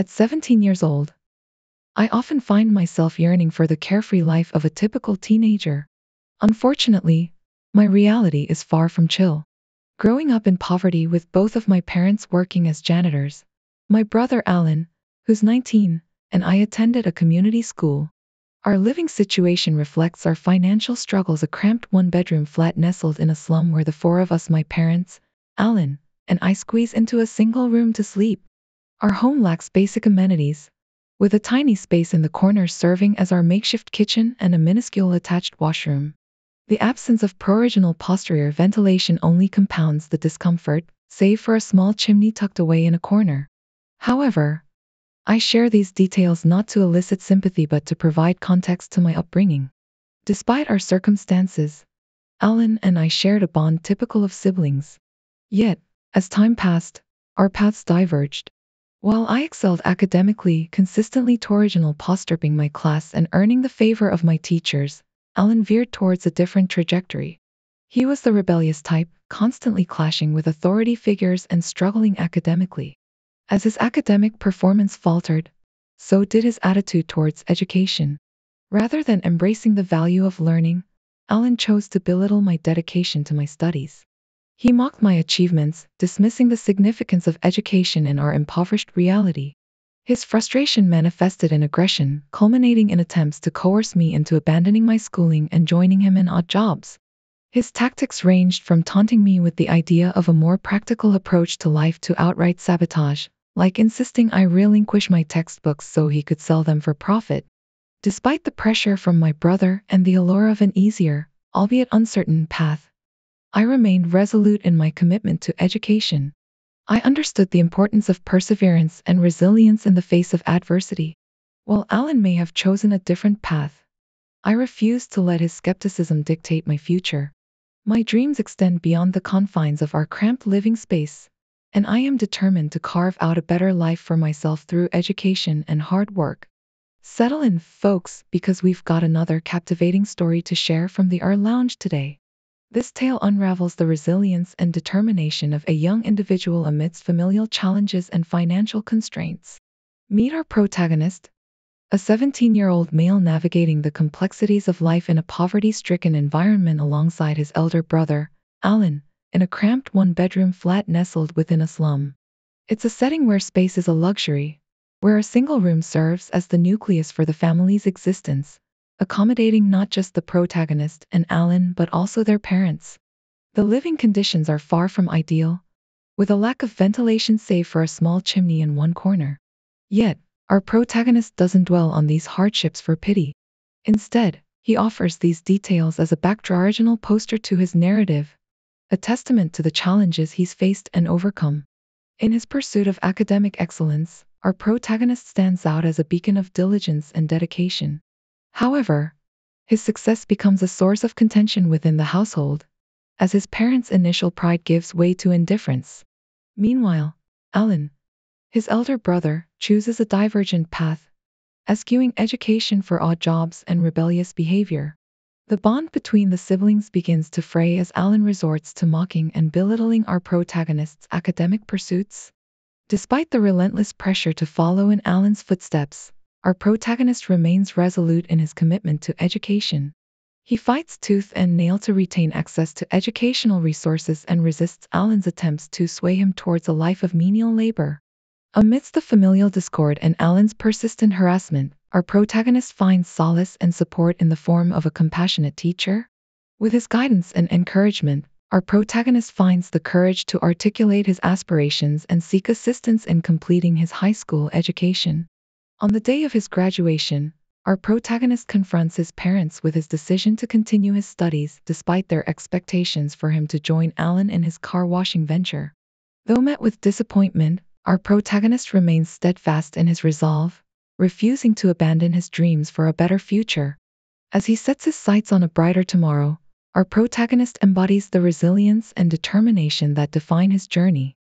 At 17 years old, I often find myself yearning for the carefree life of a typical teenager. Unfortunately, my reality is far from chill. Growing up in poverty with both of my parents working as janitors, my brother Alan, who's 19, and I attended a community school. Our living situation reflects our financial struggles a cramped one bedroom flat nestled in a slum where the four of us, my parents, Alan, and I squeeze into a single room to sleep. Our home lacks basic amenities, with a tiny space in the corner serving as our makeshift kitchen and a minuscule attached washroom. The absence of pro-original posterior ventilation only compounds the discomfort, save for a small chimney tucked away in a corner. However, I share these details not to elicit sympathy but to provide context to my upbringing. Despite our circumstances, Alan and I shared a bond typical of siblings. Yet, as time passed, our paths diverged. While I excelled academically, consistently torsional posturing my class and earning the favor of my teachers, Alan veered towards a different trajectory. He was the rebellious type, constantly clashing with authority figures and struggling academically. As his academic performance faltered, so did his attitude towards education. Rather than embracing the value of learning, Alan chose to belittle my dedication to my studies. He mocked my achievements, dismissing the significance of education in our impoverished reality. His frustration manifested in aggression, culminating in attempts to coerce me into abandoning my schooling and joining him in odd jobs. His tactics ranged from taunting me with the idea of a more practical approach to life to outright sabotage, like insisting I relinquish my textbooks so he could sell them for profit. Despite the pressure from my brother and the allure of an easier, albeit uncertain, path, I remained resolute in my commitment to education. I understood the importance of perseverance and resilience in the face of adversity. While Alan may have chosen a different path, I refused to let his skepticism dictate my future. My dreams extend beyond the confines of our cramped living space, and I am determined to carve out a better life for myself through education and hard work. Settle in, folks, because we've got another captivating story to share from the R Lounge today. This tale unravels the resilience and determination of a young individual amidst familial challenges and financial constraints. Meet our protagonist, a 17 year old male navigating the complexities of life in a poverty stricken environment alongside his elder brother, Alan, in a cramped one bedroom flat nestled within a slum. It's a setting where space is a luxury, where a single room serves as the nucleus for the family's existence, accommodating not just the protagonist and Alan but also their parents. The living conditions are far from ideal, with a lack of ventilation save for a small chimney in one corner. Yet, our protagonist doesn't dwell on these hardships for pity. Instead, he offers these details as a backdroriginal poster to his narrative, a testament to the challenges he's faced and overcome. In his pursuit of academic excellence, our protagonist stands out as a beacon of diligence and dedication. However, his success becomes a source of contention within the household, as his parents' initial pride gives way to indifference. Meanwhile, Alan, his elder brother, chooses a divergent path, eschewing education for odd jobs and rebellious behavior. The bond between the siblings begins to fray as Alan resorts to mocking and belittling our protagonist's academic pursuits. Despite the relentless pressure to follow in Alan's footsteps, our protagonist remains resolute in his commitment to education. He fights tooth and nail to retain access to educational resources and resists Alan's attempts to sway him towards a life of menial labor. Amidst the familial discord and Alan's persistent harassment, our protagonist finds solace and support in the form of a compassionate teacher. With his guidance and encouragement, our protagonist finds the courage to articulate his aspirations and seek assistance in completing his high school education. On the day of his graduation, our protagonist confronts his parents with his decision to continue his studies despite their expectations for him to join Alan in his car washing venture. Though met with disappointment, our protagonist remains steadfast in his resolve, refusing to abandon his dreams for a better future. As he sets his sights on a brighter tomorrow, our protagonist embodies the resilience and determination that define his journey.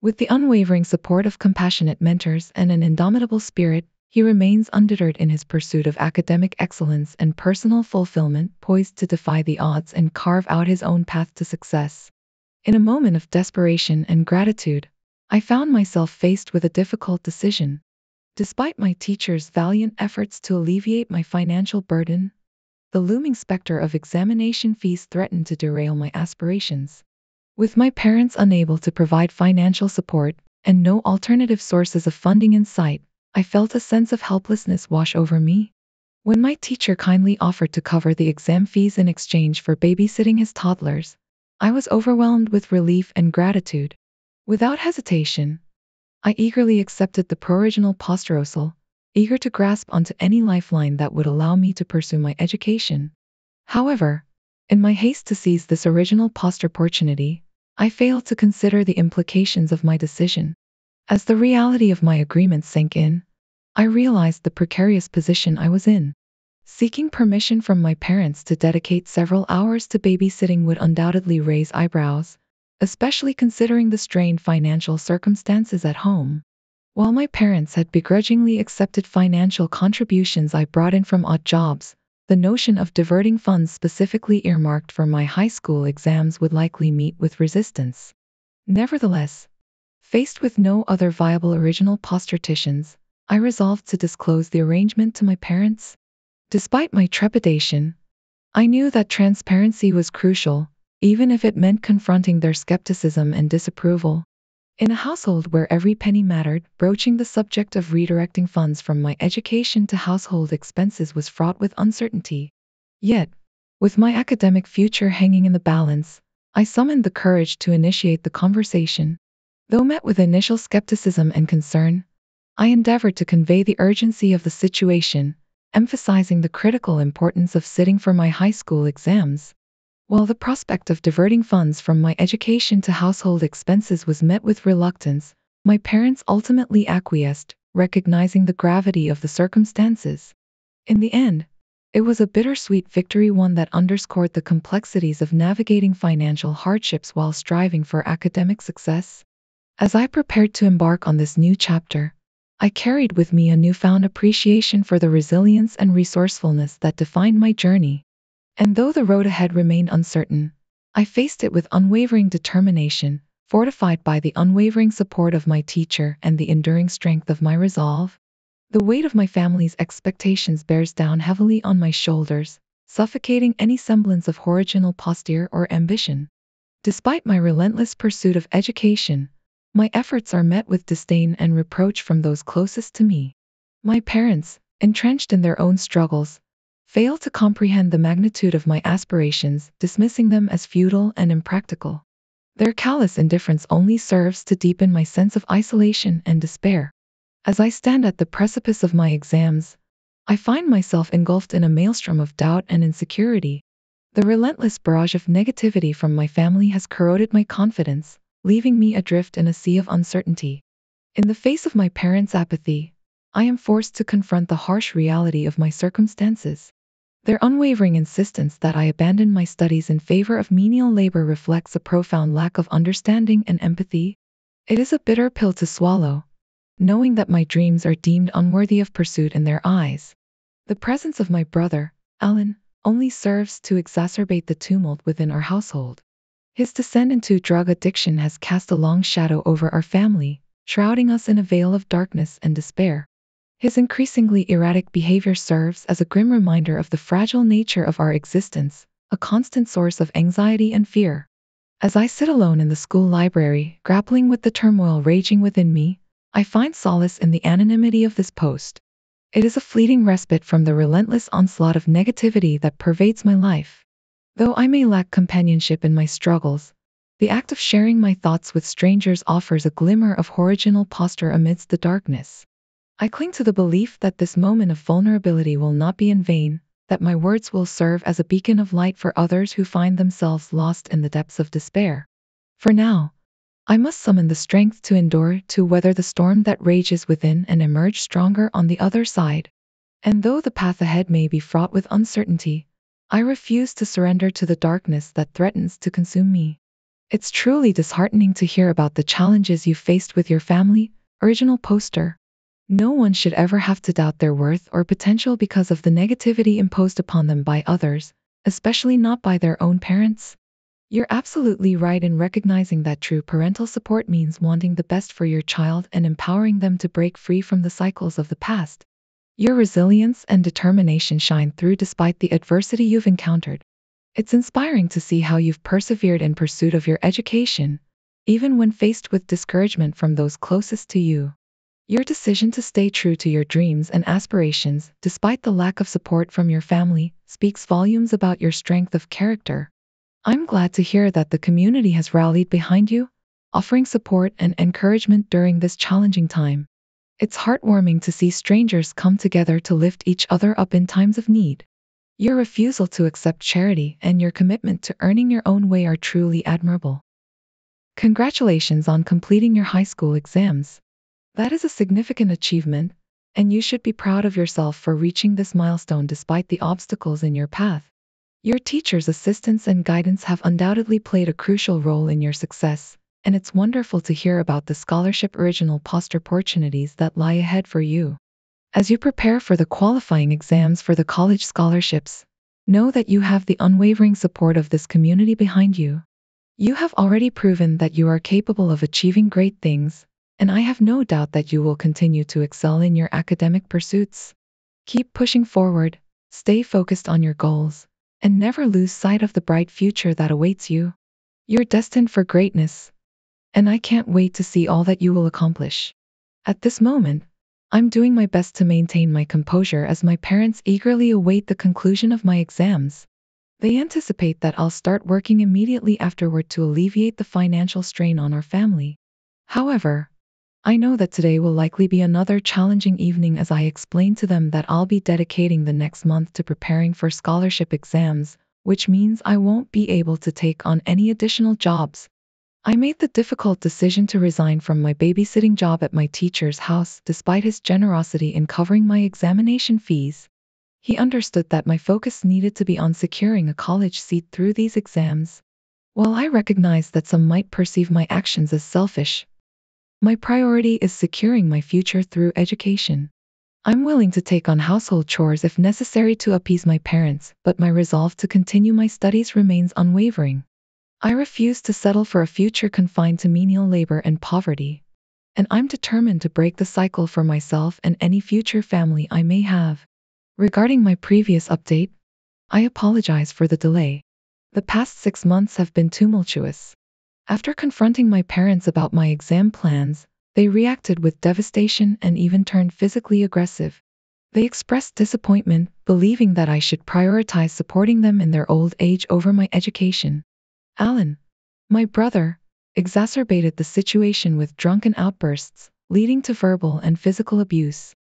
With the unwavering support of compassionate mentors and an indomitable spirit, he remains undeterred in his pursuit of academic excellence and personal fulfillment, poised to defy the odds and carve out his own path to success. In a moment of desperation and gratitude, I found myself faced with a difficult decision. Despite my teacher's valiant efforts to alleviate my financial burden, the looming specter of examination fees threatened to derail my aspirations. With my parents unable to provide financial support and no alternative sources of funding in sight, I felt a sense of helplessness wash over me. When my teacher kindly offered to cover the exam fees in exchange for babysitting his toddlers, I was overwhelmed with relief and gratitude. Without hesitation, I eagerly accepted the pro-original posterosal, eager to grasp onto any lifeline that would allow me to pursue my education. However, in my haste to seize this original poster opportunity, I failed to consider the implications of my decision. As the reality of my agreement sank in, I realized the precarious position I was in. Seeking permission from my parents to dedicate several hours to babysitting would undoubtedly raise eyebrows, especially considering the strained financial circumstances at home. While my parents had begrudgingly accepted financial contributions I brought in from odd jobs, the notion of diverting funds specifically earmarked for my high school exams would likely meet with resistance. Nevertheless, Faced with no other viable original posterticians, I resolved to disclose the arrangement to my parents. Despite my trepidation, I knew that transparency was crucial, even if it meant confronting their skepticism and disapproval. In a household where every penny mattered, broaching the subject of redirecting funds from my education to household expenses was fraught with uncertainty. Yet, with my academic future hanging in the balance, I summoned the courage to initiate the conversation. Though met with initial skepticism and concern, I endeavored to convey the urgency of the situation, emphasizing the critical importance of sitting for my high school exams. While the prospect of diverting funds from my education to household expenses was met with reluctance, my parents ultimately acquiesced, recognizing the gravity of the circumstances. In the end, it was a bittersweet victory, one that underscored the complexities of navigating financial hardships while striving for academic success. As I prepared to embark on this new chapter, I carried with me a newfound appreciation for the resilience and resourcefulness that defined my journey. And though the road ahead remained uncertain, I faced it with unwavering determination, fortified by the unwavering support of my teacher and the enduring strength of my resolve. The weight of my family's expectations bears down heavily on my shoulders, suffocating any semblance of original posture or ambition. Despite my relentless pursuit of education, my efforts are met with disdain and reproach from those closest to me. My parents, entrenched in their own struggles, fail to comprehend the magnitude of my aspirations, dismissing them as futile and impractical. Their callous indifference only serves to deepen my sense of isolation and despair. As I stand at the precipice of my exams, I find myself engulfed in a maelstrom of doubt and insecurity. The relentless barrage of negativity from my family has corroded my confidence, leaving me adrift in a sea of uncertainty. In the face of my parents' apathy, I am forced to confront the harsh reality of my circumstances. Their unwavering insistence that I abandon my studies in favor of menial labor reflects a profound lack of understanding and empathy. It is a bitter pill to swallow, knowing that my dreams are deemed unworthy of pursuit in their eyes. The presence of my brother, Alan, only serves to exacerbate the tumult within our household. His descent into drug addiction has cast a long shadow over our family, shrouding us in a veil of darkness and despair. His increasingly erratic behavior serves as a grim reminder of the fragile nature of our existence, a constant source of anxiety and fear. As I sit alone in the school library, grappling with the turmoil raging within me, I find solace in the anonymity of this post. It is a fleeting respite from the relentless onslaught of negativity that pervades my life. Though I may lack companionship in my struggles, the act of sharing my thoughts with strangers offers a glimmer of original posture amidst the darkness. I cling to the belief that this moment of vulnerability will not be in vain, that my words will serve as a beacon of light for others who find themselves lost in the depths of despair. For now, I must summon the strength to endure, to weather the storm that rages within and emerge stronger on the other side. And though the path ahead may be fraught with uncertainty, I refuse to surrender to the darkness that threatens to consume me. It's truly disheartening to hear about the challenges you faced with your family, original poster. No one should ever have to doubt their worth or potential because of the negativity imposed upon them by others, especially not by their own parents. You're absolutely right in recognizing that true parental support means wanting the best for your child and empowering them to break free from the cycles of the past, your resilience and determination shine through despite the adversity you've encountered. It's inspiring to see how you've persevered in pursuit of your education, even when faced with discouragement from those closest to you. Your decision to stay true to your dreams and aspirations, despite the lack of support from your family, speaks volumes about your strength of character. I'm glad to hear that the community has rallied behind you, offering support and encouragement during this challenging time. It's heartwarming to see strangers come together to lift each other up in times of need. Your refusal to accept charity and your commitment to earning your own way are truly admirable. Congratulations on completing your high school exams. That is a significant achievement, and you should be proud of yourself for reaching this milestone despite the obstacles in your path. Your teacher's assistance and guidance have undoubtedly played a crucial role in your success, and it's wonderful to hear about the scholarship original post opportunities that lie ahead for you. As you prepare for the qualifying exams for the college scholarships, know that you have the unwavering support of this community behind you. You have already proven that you are capable of achieving great things, and I have no doubt that you will continue to excel in your academic pursuits. Keep pushing forward, stay focused on your goals, and never lose sight of the bright future that awaits you. You're destined for greatness and I can't wait to see all that you will accomplish. At this moment, I'm doing my best to maintain my composure as my parents eagerly await the conclusion of my exams. They anticipate that I'll start working immediately afterward to alleviate the financial strain on our family. However, I know that today will likely be another challenging evening as I explain to them that I'll be dedicating the next month to preparing for scholarship exams, which means I won't be able to take on any additional jobs, I made the difficult decision to resign from my babysitting job at my teacher's house despite his generosity in covering my examination fees. He understood that my focus needed to be on securing a college seat through these exams. While I recognize that some might perceive my actions as selfish, my priority is securing my future through education. I'm willing to take on household chores if necessary to appease my parents, but my resolve to continue my studies remains unwavering. I refuse to settle for a future confined to menial labor and poverty, and I'm determined to break the cycle for myself and any future family I may have. Regarding my previous update, I apologize for the delay. The past six months have been tumultuous. After confronting my parents about my exam plans, they reacted with devastation and even turned physically aggressive. They expressed disappointment, believing that I should prioritize supporting them in their old age over my education. Alan, my brother, exacerbated the situation with drunken outbursts, leading to verbal and physical abuse.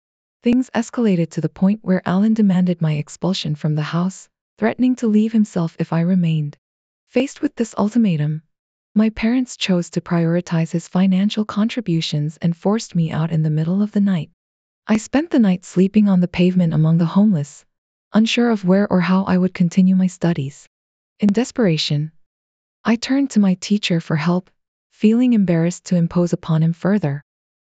Things escalated to the point where Alan demanded my expulsion from the house, threatening to leave himself if I remained. Faced with this ultimatum, my parents chose to prioritize his financial contributions and forced me out in the middle of the night. I spent the night sleeping on the pavement among the homeless, unsure of where or how I would continue my studies. In desperation, I turned to my teacher for help, feeling embarrassed to impose upon him further.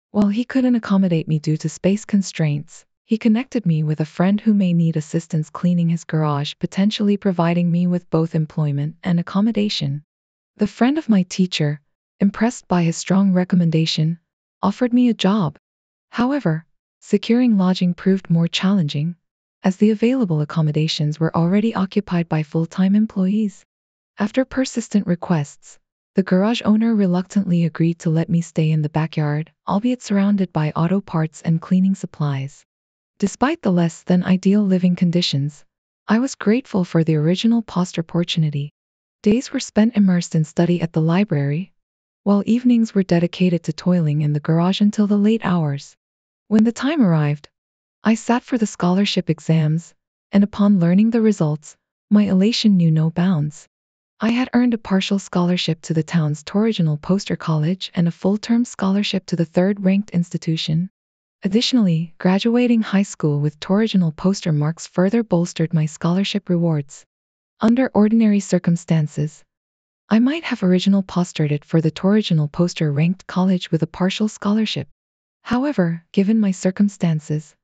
While he couldn't accommodate me due to space constraints, he connected me with a friend who may need assistance cleaning his garage, potentially providing me with both employment and accommodation. The friend of my teacher, impressed by his strong recommendation, offered me a job. However, securing lodging proved more challenging, as the available accommodations were already occupied by full time employees. After persistent requests, the garage owner reluctantly agreed to let me stay in the backyard, albeit surrounded by auto parts and cleaning supplies. Despite the less than ideal living conditions, I was grateful for the original post opportunity. Days were spent immersed in study at the library, while evenings were dedicated to toiling in the garage until the late hours. When the time arrived, I sat for the scholarship exams, and upon learning the results, my elation knew no bounds. I had earned a partial scholarship to the town's Torreginal Poster College and a full-term scholarship to the third-ranked institution. Additionally, graduating high school with Torreginal Poster marks further bolstered my scholarship rewards. Under ordinary circumstances, I might have original it for the Torreginal Poster ranked college with a partial scholarship. However, given my circumstances,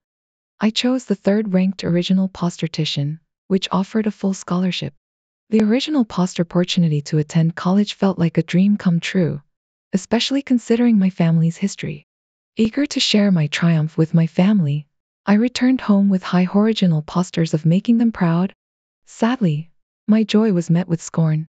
I chose the third ranked original postertician, which offered a full scholarship. The original POST opportunity to attend college felt like a dream come true, especially considering my family's history. Eager to share my triumph with my family, I returned home with high original posters of making them proud. Sadly, my joy was met with scorn.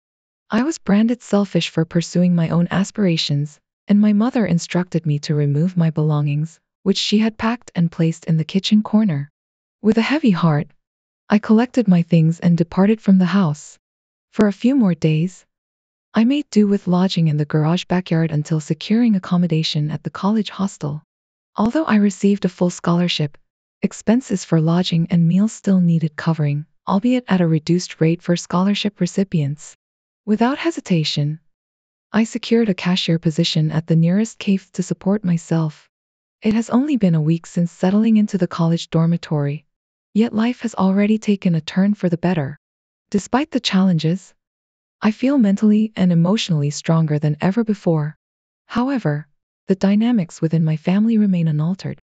I was branded selfish for pursuing my own aspirations, and my mother instructed me to remove my belongings, which she had packed and placed in the kitchen corner. With a heavy heart, I collected my things and departed from the house. For a few more days, I made do with lodging in the garage backyard until securing accommodation at the college hostel. Although I received a full scholarship, expenses for lodging and meals still needed covering, albeit at a reduced rate for scholarship recipients. Without hesitation, I secured a cashier position at the nearest CAFE to support myself. It has only been a week since settling into the college dormitory, yet life has already taken a turn for the better. Despite the challenges, I feel mentally and emotionally stronger than ever before. However, the dynamics within my family remain unaltered.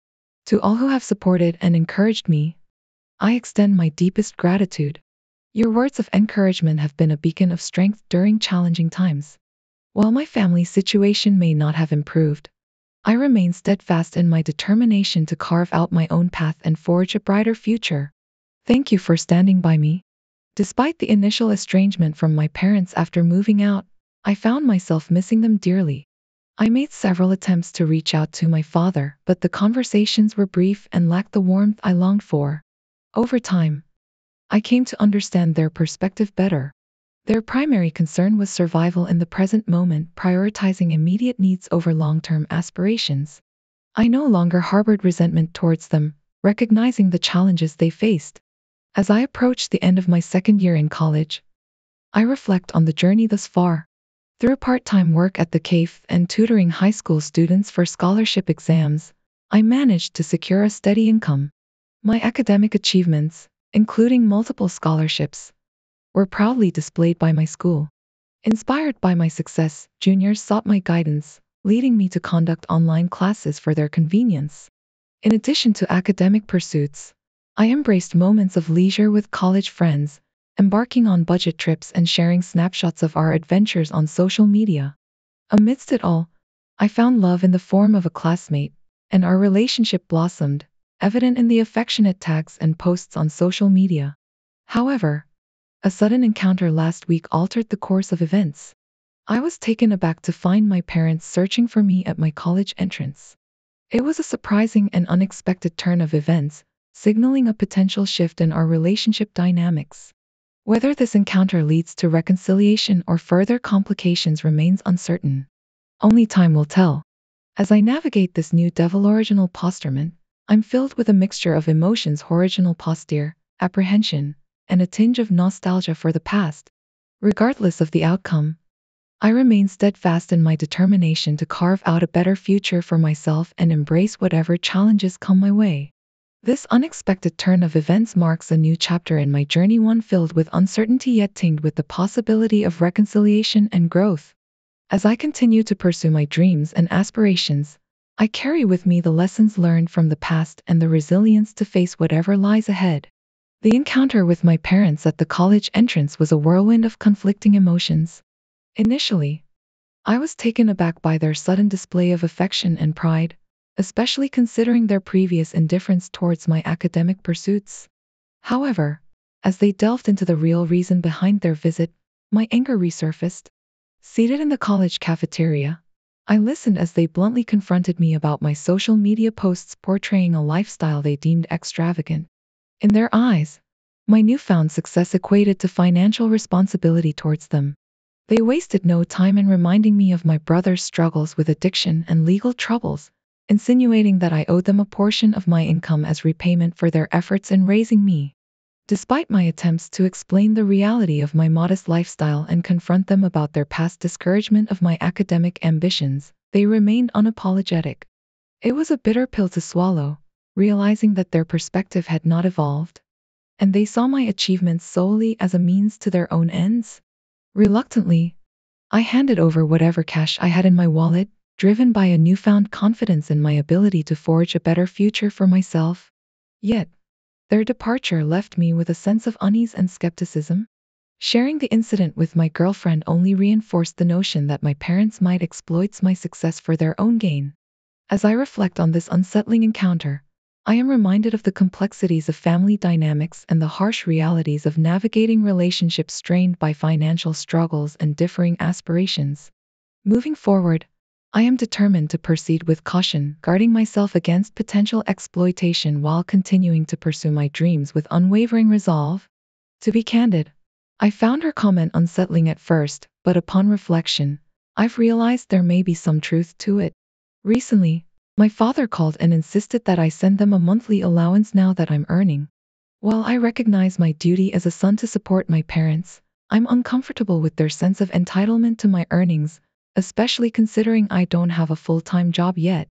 To all who have supported and encouraged me, I extend my deepest gratitude. Your words of encouragement have been a beacon of strength during challenging times. While my family situation may not have improved, I remain steadfast in my determination to carve out my own path and forge a brighter future. Thank you for standing by me Despite the initial estrangement from my parents after moving out, I found myself missing them dearly. I made several attempts to reach out to my father, but the conversations were brief and lacked the warmth I longed for. Over time, I came to understand their perspective better. Their primary concern was survival in the present moment, prioritizing immediate needs over long term aspirations. I no longer harbored resentment towards them, recognizing the challenges they faced. As I approach the end of my second year in college, I reflect on the journey thus far. Through part time work at the CAFE and tutoring high school students for scholarship exams, I managed to secure a steady income. My academic achievements, including multiple scholarships, were proudly displayed by my school. Inspired by my success, juniors sought my guidance, leading me to conduct online classes for their convenience. In addition to academic pursuits, I embraced moments of leisure with college friends, embarking on budget trips and sharing snapshots of our adventures on social media. Amidst it all, I found love in the form of a classmate, and our relationship blossomed, evident in the affectionate tags and posts on social media. However, a sudden encounter last week altered the course of events. I was taken aback to find my parents searching for me at my college entrance. It was a surprising and unexpected turn of events, signaling a potential shift in our relationship dynamics. Whether this encounter leads to reconciliation or further complications remains uncertain. Only time will tell. As I navigate this new devil original posterman, I'm filled with a mixture of emotions original posture, apprehension, and a tinge of nostalgia for the past. Regardless of the outcome, I remain steadfast in my determination to carve out a better future for myself and embrace whatever challenges come my way. This unexpected turn of events marks a new chapter in my journey, one filled with uncertainty yet tinged with the possibility of reconciliation and growth. As I continue to pursue my dreams and aspirations, I carry with me the lessons learned from the past and the resilience to face whatever lies ahead. The encounter with my parents at the college entrance was a whirlwind of conflicting emotions. Initially, I was taken aback by their sudden display of affection and pride, especially considering their previous indifference towards my academic pursuits. However, as they delved into the real reason behind their visit, my anger resurfaced. Seated in the college cafeteria, I listened as they bluntly confronted me about my social media posts portraying a lifestyle they deemed extravagant. In their eyes, my newfound success equated to financial responsibility towards them. They wasted no time in reminding me of my brother's struggles with addiction and legal troubles, insinuating that I owed them a portion of my income as repayment for their efforts in raising me. Despite my attempts to explain the reality of my modest lifestyle and confront them about their past discouragement of my academic ambitions, they remained unapologetic. It was a bitter pill to swallow, realizing that their perspective had not evolved, and they saw my achievements solely as a means to their own ends. Reluctantly, I handed over whatever cash I had in my wallet driven by a newfound confidence in my ability to forge a better future for myself. Yet, their departure left me with a sense of unease and skepticism. Sharing the incident with my girlfriend only reinforced the notion that my parents might exploit my success for their own gain. As I reflect on this unsettling encounter, I am reminded of the complexities of family dynamics and the harsh realities of navigating relationships strained by financial struggles and differing aspirations. Moving forward, I am determined to proceed with caution, guarding myself against potential exploitation while continuing to pursue my dreams with unwavering resolve. To be candid, I found her comment unsettling at first, but upon reflection, I've realized there may be some truth to it. Recently, my father called and insisted that I send them a monthly allowance now that I'm earning. While I recognize my duty as a son to support my parents, I'm uncomfortable with their sense of entitlement to my earnings especially considering I don't have a full time job yet.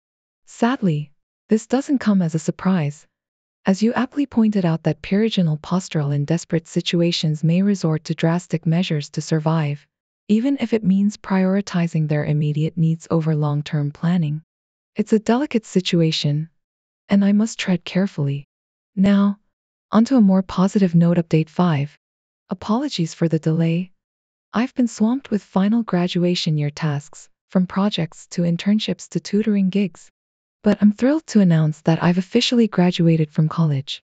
Sadly, this doesn't come as a surprise, as you aptly pointed out that perigenal postural in desperate situations may resort to drastic measures to survive, even if it means prioritizing their immediate needs over long term planning. It's a delicate situation, and I must tread carefully. Now, onto a more positive note update 5. Apologies for the delay, I've been swamped with final graduation year tasks, from projects to internships to tutoring gigs. But I'm thrilled to announce that I've officially graduated from college.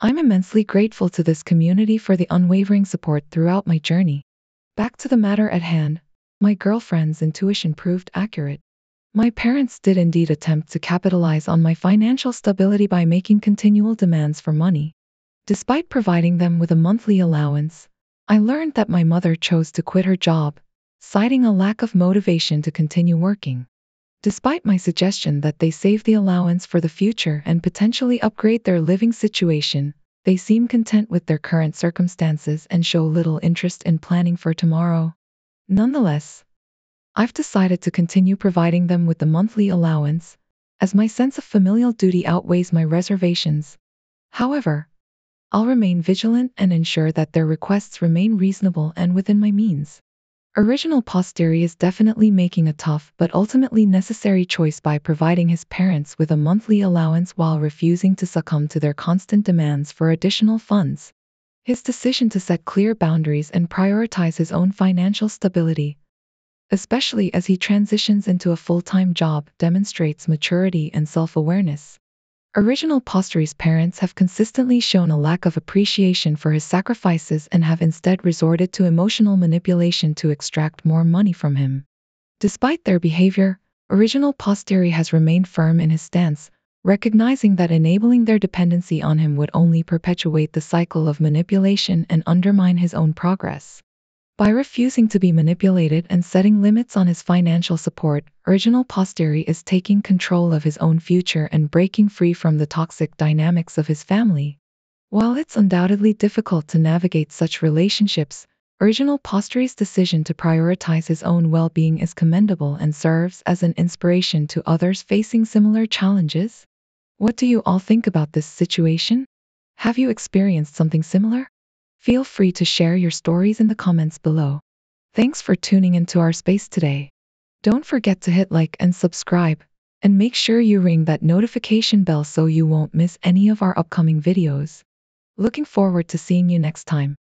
I'm immensely grateful to this community for the unwavering support throughout my journey. Back to the matter at hand, my girlfriend's intuition proved accurate. My parents did indeed attempt to capitalize on my financial stability by making continual demands for money. Despite providing them with a monthly allowance, I learned that my mother chose to quit her job, citing a lack of motivation to continue working. Despite my suggestion that they save the allowance for the future and potentially upgrade their living situation, they seem content with their current circumstances and show little interest in planning for tomorrow. Nonetheless, I've decided to continue providing them with the monthly allowance, as my sense of familial duty outweighs my reservations. However, I'll remain vigilant and ensure that their requests remain reasonable and within my means. Original Posteri is definitely making a tough but ultimately necessary choice by providing his parents with a monthly allowance while refusing to succumb to their constant demands for additional funds. His decision to set clear boundaries and prioritize his own financial stability, especially as he transitions into a full time job, demonstrates maturity and self awareness. Original Posture's parents have consistently shown a lack of appreciation for his sacrifices and have instead resorted to emotional manipulation to extract more money from him. Despite their behavior, Original Posteri has remained firm in his stance, recognizing that enabling their dependency on him would only perpetuate the cycle of manipulation and undermine his own progress. By refusing to be manipulated and setting limits on his financial support, Original Posteri is taking control of his own future and breaking free from the toxic dynamics of his family. While it's undoubtedly difficult to navigate such relationships, Original Posteri's decision to prioritize his own well being is commendable and serves as an inspiration to others facing similar challenges. What do you all think about this situation? Have you experienced something similar? Feel free to share your stories in the comments below. Thanks for tuning into our space today. Don't forget to hit like and subscribe, and make sure you ring that notification bell so you won't miss any of our upcoming videos. Looking forward to seeing you next time.